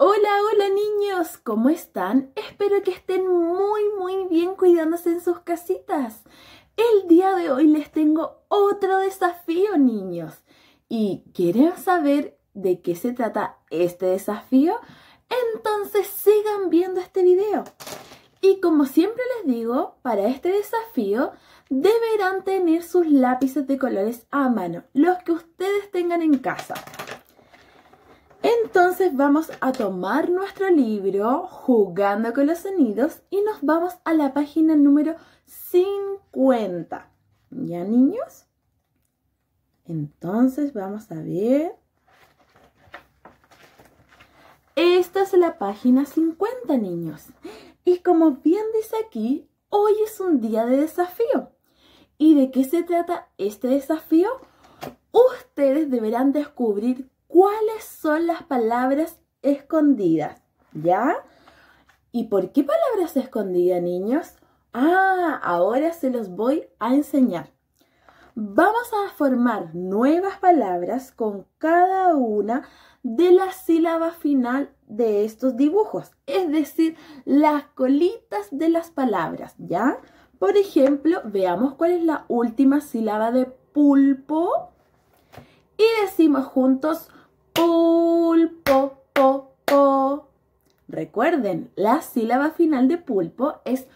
Hola, hola niños, ¿cómo están? Espero que estén muy, muy bien cuidándose en sus casitas. El día de hoy les tengo otro desafío, niños. ¿Y quieren saber de qué se trata este desafío? Entonces sigan viendo este video. Y como siempre les digo, para este desafío deberán tener sus lápices de colores a mano, los que ustedes tengan en casa. Entonces vamos a tomar nuestro libro jugando con los sonidos y nos vamos a la página número 50. ¿Ya niños? Entonces vamos a ver. Esta es la página 50 niños. Y como bien dice aquí, hoy es un día de desafío. ¿Y de qué se trata este desafío? Ustedes deberán descubrir cuáles son las palabras escondidas, ¿ya? ¿Y por qué palabras escondidas, niños? Ah, ahora se los voy a enseñar. Vamos a formar nuevas palabras con cada una de la sílaba final de estos dibujos, es decir, las colitas de las palabras, ¿ya? Por ejemplo, veamos cuál es la última sílaba de pulpo y decimos juntos pulpo, po, po. Recuerden, la sílaba final de pulpo es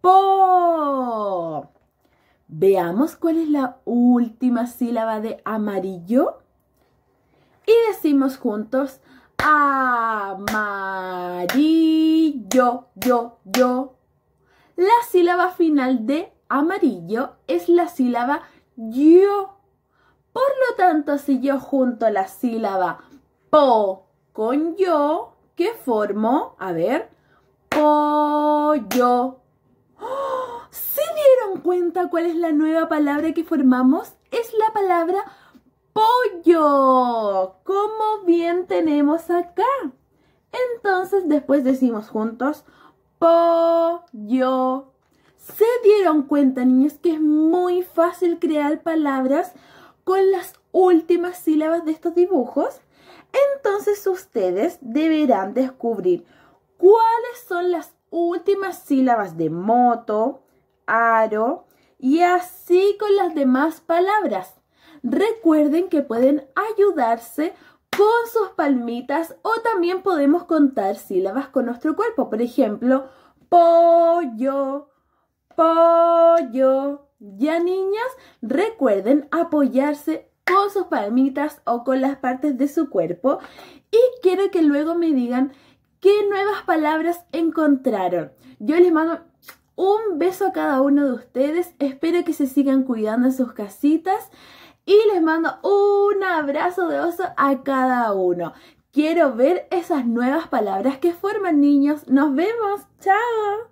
po. Veamos cuál es la última sílaba de amarillo. Y decimos juntos amarillo, yo, yo. La sílaba final de amarillo es la sílaba yo. Entonces yo junto la sílaba po con yo que formo? a ver, pollo. ¡Oh! ¿Se dieron cuenta cuál es la nueva palabra que formamos? Es la palabra pollo. ¡Cómo bien tenemos acá. Entonces después decimos juntos yo. ¿Se dieron cuenta, niños, que es muy fácil crear palabras con las últimas sílabas de estos dibujos, entonces ustedes deberán descubrir cuáles son las últimas sílabas de moto, aro y así con las demás palabras. Recuerden que pueden ayudarse con sus palmitas o también podemos contar sílabas con nuestro cuerpo. Por ejemplo, pollo, pollo. Ya niñas, recuerden apoyarse con sus palmitas o con las partes de su cuerpo y quiero que luego me digan qué nuevas palabras encontraron. Yo les mando un beso a cada uno de ustedes, espero que se sigan cuidando en sus casitas y les mando un abrazo de oso a cada uno. Quiero ver esas nuevas palabras que forman niños. Nos vemos. Chao.